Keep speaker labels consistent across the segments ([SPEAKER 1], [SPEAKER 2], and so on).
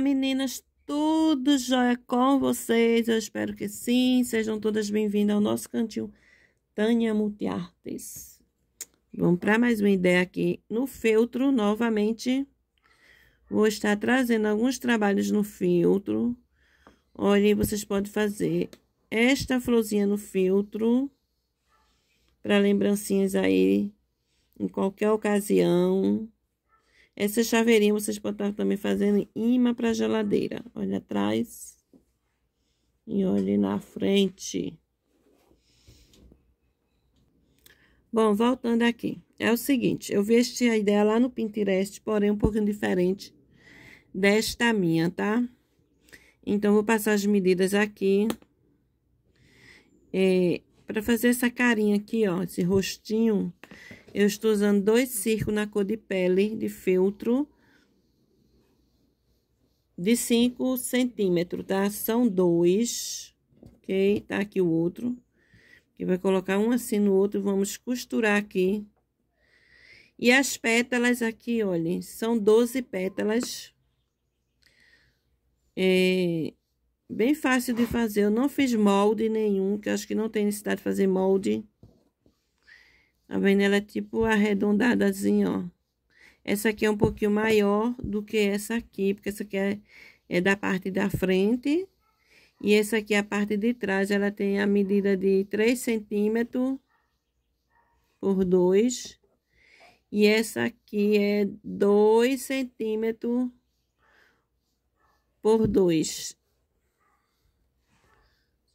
[SPEAKER 1] meninas, tudo jóia com vocês? Eu espero que sim. Sejam todas bem-vindas ao nosso cantinho Tânia Multiartes. Vamos para mais uma ideia aqui no feltro, novamente. Vou estar trazendo alguns trabalhos no feltro. Olhem, vocês podem fazer esta florzinha no feltro para lembrancinhas aí em qualquer ocasião. Essa chaveirinha vocês podem estar também fazendo imã para geladeira. Olha atrás e olhe na frente. Bom, voltando aqui. É o seguinte, eu vi a ideia lá no Pinterest, porém um pouquinho diferente desta minha, tá? Então, vou passar as medidas aqui. É, para fazer essa carinha aqui, ó, esse rostinho, eu estou usando dois círculos na cor de pele de feltro de 5 centímetros, tá? São dois, ok? Tá aqui o outro. Que vai colocar um assim no outro, vamos costurar aqui. E as pétalas aqui, olhem, são 12 pétalas. É bem fácil de fazer, eu não fiz molde nenhum, que acho que não tem necessidade de fazer molde. Tá vendo? Ela é tipo arredondadazinha, ó. Essa aqui é um pouquinho maior do que essa aqui, porque essa aqui é, é da parte da frente. E essa aqui, é a parte de trás, ela tem a medida de 3 centímetros por 2. E essa aqui é 2 centímetros por 2.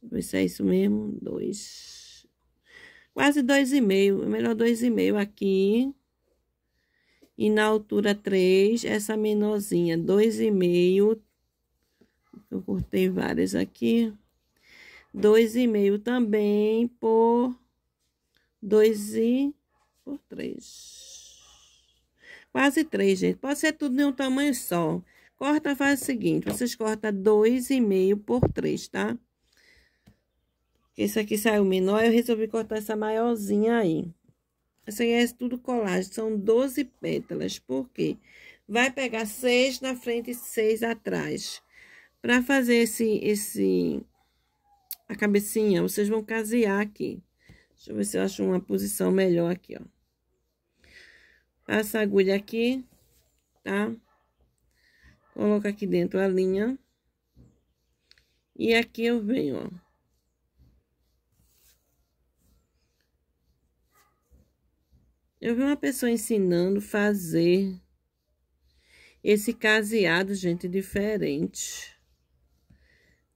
[SPEAKER 1] Deixa eu ver se é isso mesmo. 2 quase dois e meio, é melhor dois e meio aqui. E na altura 3, essa menorzinha, dois e meio. Eu cortei várias aqui. Dois e meio também por dois e por três. Quase três, gente. Pode ser tudo de um tamanho só. Corta, faz o seguinte, vocês cortam dois e meio por três, tá? Esse aqui saiu menor, eu resolvi cortar essa maiorzinha aí. Essa aí é tudo colagem, são 12 pétalas, por quê? Vai pegar seis na frente e seis atrás. Pra fazer esse, esse, a cabecinha, vocês vão casear aqui. Deixa eu ver se eu acho uma posição melhor aqui, ó. Passa a agulha aqui, tá? Coloca aqui dentro a linha. E aqui eu venho, ó. Eu vi uma pessoa ensinando fazer esse caseado, gente, diferente.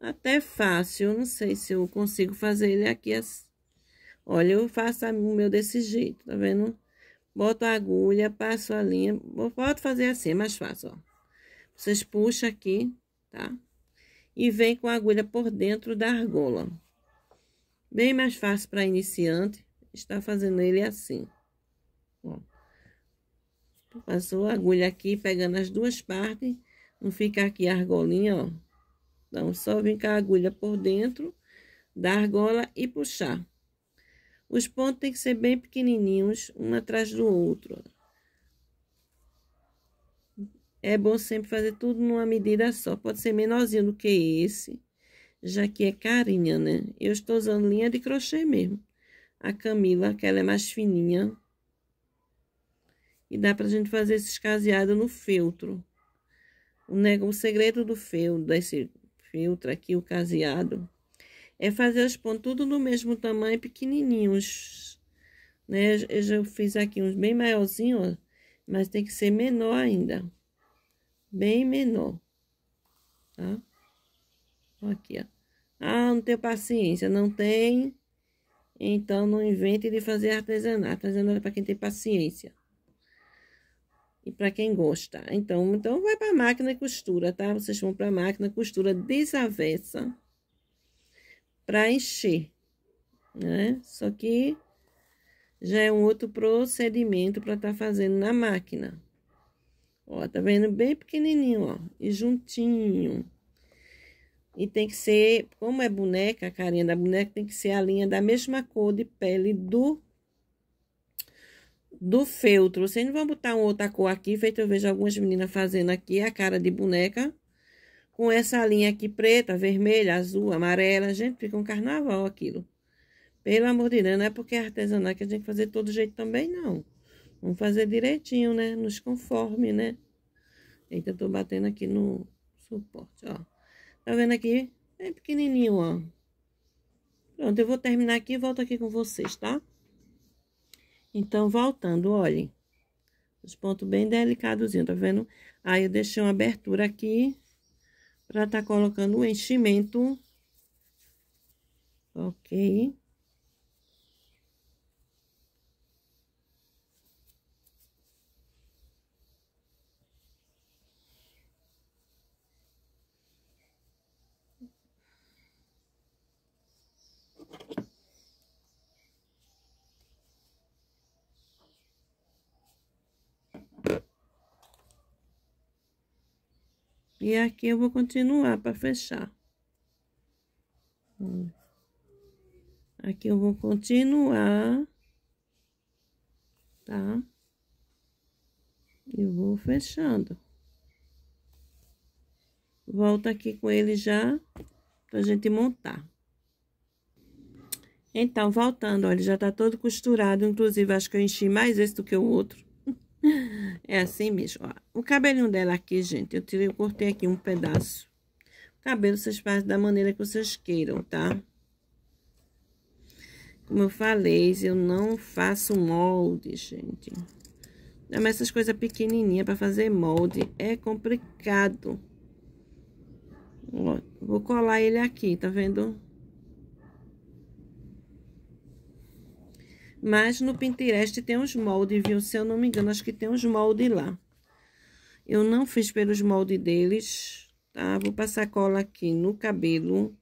[SPEAKER 1] Até fácil, eu não sei se eu consigo fazer ele aqui. Assim. Olha, eu faço o meu desse jeito, tá vendo? Boto a agulha, passo a linha. Pode fazer assim, é mais fácil, ó. Vocês puxam aqui, tá? E vem com a agulha por dentro da argola. Bem mais fácil para iniciante. Está fazendo ele assim. Ó. Passou a agulha aqui, pegando as duas partes. Não fica aqui a argolinha, ó. Então, só vem com a agulha por dentro da argola e puxar. Os pontos têm que ser bem pequenininhos, um atrás do outro. É bom sempre fazer tudo numa medida só. Pode ser menorzinho do que esse, já que é carinha, né? Eu estou usando linha de crochê mesmo. A Camila, que ela é mais fininha, e dá pra gente fazer esses caseados no feltro O, né, o segredo do feltro, desse feltro aqui, o caseado, é fazer os pontudos do mesmo tamanho, pequenininhos. Né? Eu já fiz aqui uns bem maiorzinhos, mas tem que ser menor ainda. Bem menor. Tá? Aqui, ó. Ah, não tenho paciência, não tem. Então, não invente de fazer artesanato. Artesanato é para quem tem paciência e para quem gosta. Então, então vai para a máquina e costura, tá? Vocês vão para a máquina costura desavessa para encher, né? Só que já é um outro procedimento para estar tá fazendo na máquina. Ó, tá vendo bem pequenininho, ó, e juntinho. E tem que ser, como é boneca, a carinha da boneca tem que ser a linha da mesma cor de pele do do feltro. Vocês não vão botar uma outra cor aqui, feito eu vejo algumas meninas fazendo aqui, a cara de boneca. Com essa linha aqui preta, vermelha, azul, amarela. Gente, fica um carnaval aquilo. Pelo amor de Deus, não é porque é artesanal que a gente tem que fazer todo jeito também, não. Vamos fazer direitinho, né? Nos conforme, né? Eita, eu tô batendo aqui no suporte, ó. Tá vendo aqui? É pequenininho, ó. Pronto, eu vou terminar aqui e volto aqui com vocês, tá? Então, voltando, olhem. Os pontos bem delicadozinho, tá vendo? Aí, eu deixei uma abertura aqui pra tá colocando o enchimento. Ok. E aqui eu vou continuar para fechar. Aqui eu vou continuar, tá? E vou fechando. Volto aqui com ele já, pra gente montar. Então, voltando, olha, já tá todo costurado. Inclusive, acho que eu enchi mais esse do que o outro. É assim mesmo, ó. O cabelinho dela aqui, gente, eu tirei, eu cortei aqui um pedaço. O cabelo vocês fazem da maneira que vocês queiram, tá? Como eu falei, eu não faço molde, gente. mas essas coisas pequenininhas para fazer molde é complicado. Ó, vou colar ele aqui, tá vendo? Tá vendo? Mas no Pinterest tem uns moldes, viu? Se eu não me engano, acho que tem uns moldes lá. Eu não fiz pelos moldes deles, tá? Vou passar cola aqui no cabelo.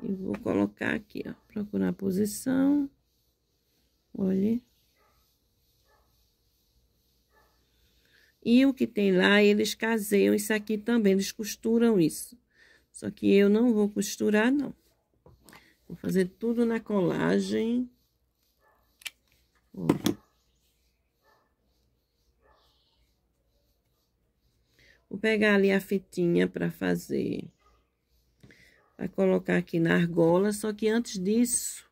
[SPEAKER 1] E vou colocar aqui, ó. Procurar a posição. Olha. E o que tem lá, eles caseiam isso aqui também. Eles costuram isso. Só que eu não vou costurar, não. Vou fazer tudo na colagem. Ó. Vou pegar ali a fitinha para fazer, para colocar aqui na argola, só que antes disso,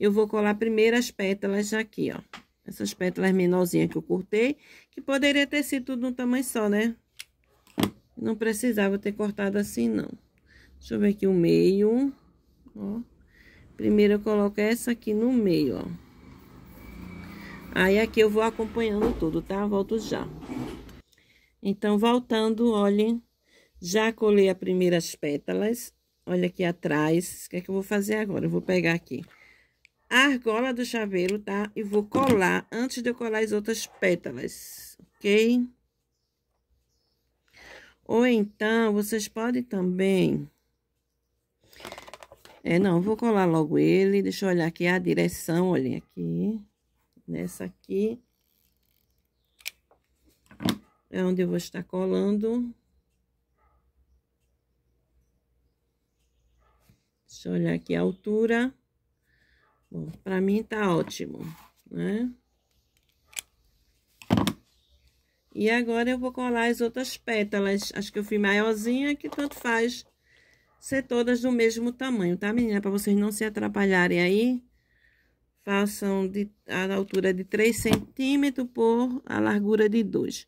[SPEAKER 1] eu vou colar primeiro as pétalas aqui, ó. Essas pétalas menorzinhas que eu cortei, que poderia ter sido tudo um tamanho só, né? Não precisava ter cortado assim, não. Deixa eu ver aqui o meio ó. Primeiro eu coloco essa aqui no meio, ó. Aí aqui eu vou acompanhando tudo, tá? Volto já. Então, voltando, olhem, já colei as primeiras pétalas. Olha aqui atrás, o que é que eu vou fazer agora? Eu vou pegar aqui a argola do chaveiro, tá? E vou colar antes de eu colar as outras pétalas, ok? Ou então, vocês podem também é, não, vou colar logo ele. Deixa eu olhar aqui a direção, olhem aqui. Nessa aqui. É onde eu vou estar colando. Deixa eu olhar aqui a altura. Bom, pra mim tá ótimo, né? E agora eu vou colar as outras pétalas. Acho que eu fiz maiorzinha, que tanto faz ser todas do mesmo tamanho, tá, menina? Para vocês não se atrapalharem aí, façam de, a altura de 3 centímetros por a largura de 2.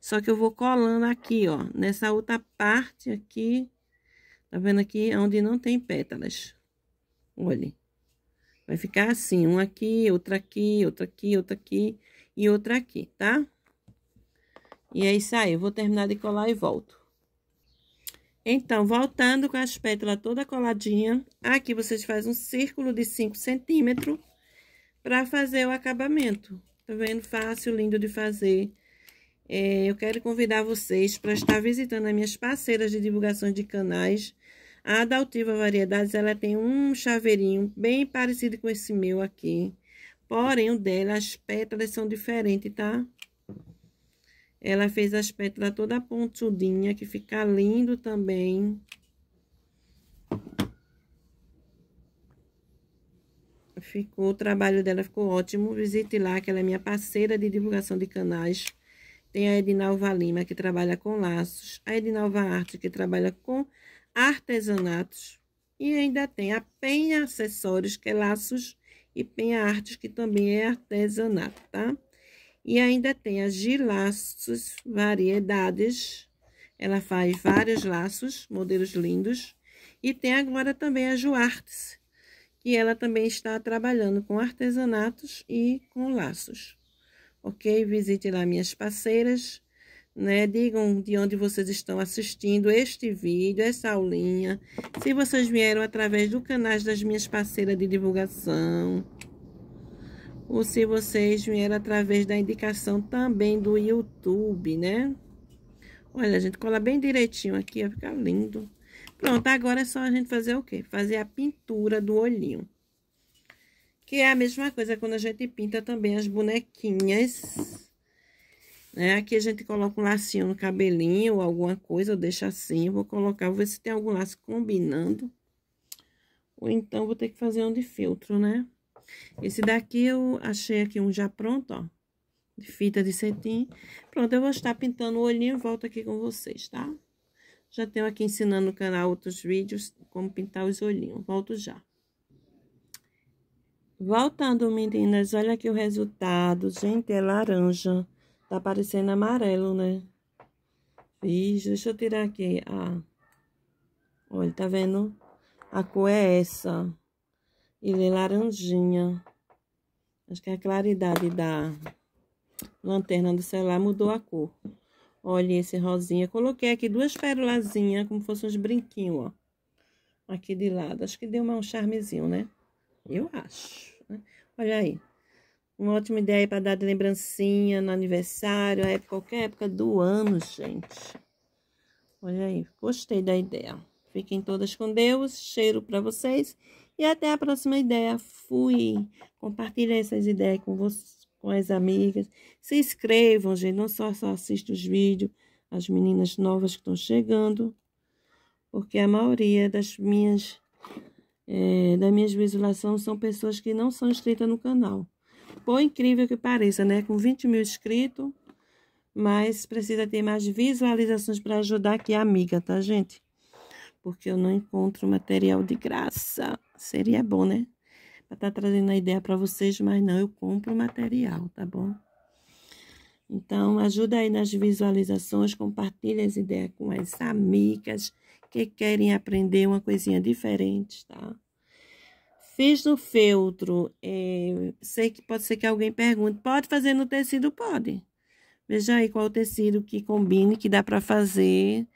[SPEAKER 1] Só que eu vou colando aqui, ó, nessa outra parte aqui, tá vendo aqui? Onde não tem pétalas. Olha, vai ficar assim, um aqui, outro aqui, outro aqui, outro aqui e outro aqui, tá? E é isso aí, eu vou terminar de colar e volto. Então, voltando com as pétalas toda coladinha, aqui vocês fazem um círculo de 5 centímetros para fazer o acabamento. Tá vendo? Fácil, lindo de fazer. É, eu quero convidar vocês para estar visitando as minhas parceiras de divulgação de canais. A Adaltiva Variedades, ela tem um chaveirinho bem parecido com esse meu aqui. Porém, o dela, as pétalas são diferentes, tá? Ela fez as pétalas toda pontudinha, que fica lindo também. Ficou, o trabalho dela ficou ótimo. Visite lá, que ela é minha parceira de divulgação de canais. Tem a Edinalva Lima, que trabalha com laços. A Edinalva Arte, que trabalha com artesanatos. E ainda tem a Penha Acessórios, que é laços. E Penha Artes, que também é artesanato, tá? E ainda tem as de laços, variedades. Ela faz vários laços, modelos lindos. E tem agora também a Juartes, que ela também está trabalhando com artesanatos e com laços. Ok? Visite lá minhas parceiras. Né? Digam de onde vocês estão assistindo este vídeo, essa aulinha. Se vocês vieram através do canal das minhas parceiras de divulgação ou se vocês vieram através da indicação também do YouTube, né? Olha, a gente, cola bem direitinho aqui, vai ficar lindo. Pronto, agora é só a gente fazer o quê? Fazer a pintura do olhinho. Que é a mesma coisa quando a gente pinta também as bonequinhas. Né? Aqui a gente coloca um lacinho no cabelinho ou alguma coisa, ou deixa assim. Eu vou colocar, vou ver se tem algum laço combinando. Ou então, vou ter que fazer um de feltro, né? Esse daqui eu achei aqui um já pronto, ó. De fita de cetim. Pronto, eu vou estar pintando o olhinho e volto aqui com vocês, tá? Já tenho aqui ensinando no canal outros vídeos como pintar os olhinhos. Volto já. Voltando, meninas, olha aqui o resultado. Gente, é laranja. Tá parecendo amarelo, né? Fiz, deixa eu tirar aqui. Ah, olha, tá vendo? A cor é essa. Ele é laranjinha. Acho que a claridade da lanterna do celular mudou a cor. Olha esse rosinha. Coloquei aqui duas perolazinhas, como fossem uns brinquinhos, ó. Aqui de lado. Acho que deu um charmezinho, né? Eu acho. Né? Olha aí. Uma ótima ideia para dar de lembrancinha no aniversário, a época, qualquer época do ano, gente. Olha aí, gostei da ideia. Fiquem todas com Deus, cheiro para vocês e até a próxima ideia. Fui. Compartilhe essas ideias com vocês, com as amigas. Se inscrevam, gente. Não só, só assista os vídeos, as meninas novas que estão chegando. Porque a maioria das minhas, é, das minhas visualizações são pessoas que não são inscritas no canal. Por incrível que pareça, né? Com 20 mil inscritos, mas precisa ter mais visualizações para ajudar aqui a amiga, tá, gente? Porque eu não encontro material de graça. Seria bom, né? Pra estar tá trazendo a ideia para vocês, mas não, eu compro o material, tá bom? Então, ajuda aí nas visualizações, compartilha as ideias com as amigas que querem aprender uma coisinha diferente, tá? Fiz no feltro, é, sei que pode ser que alguém pergunte, pode fazer no tecido? Pode. Veja aí qual tecido que combine, que dá para fazer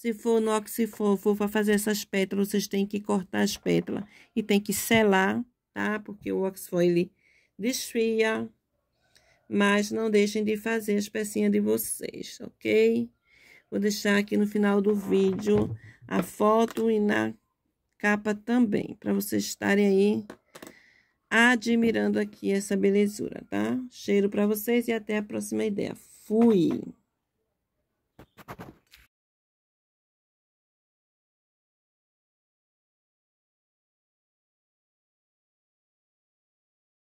[SPEAKER 1] se for no que se for, para fazer essas pétalas, vocês têm que cortar as pétalas e tem que selar, tá? Porque o oxfol ele desfia. Mas não deixem de fazer as pecinhas de vocês, ok? Vou deixar aqui no final do vídeo a foto e na capa também, para vocês estarem aí admirando aqui essa belezura, tá? Cheiro para vocês e até a próxima ideia. Fui!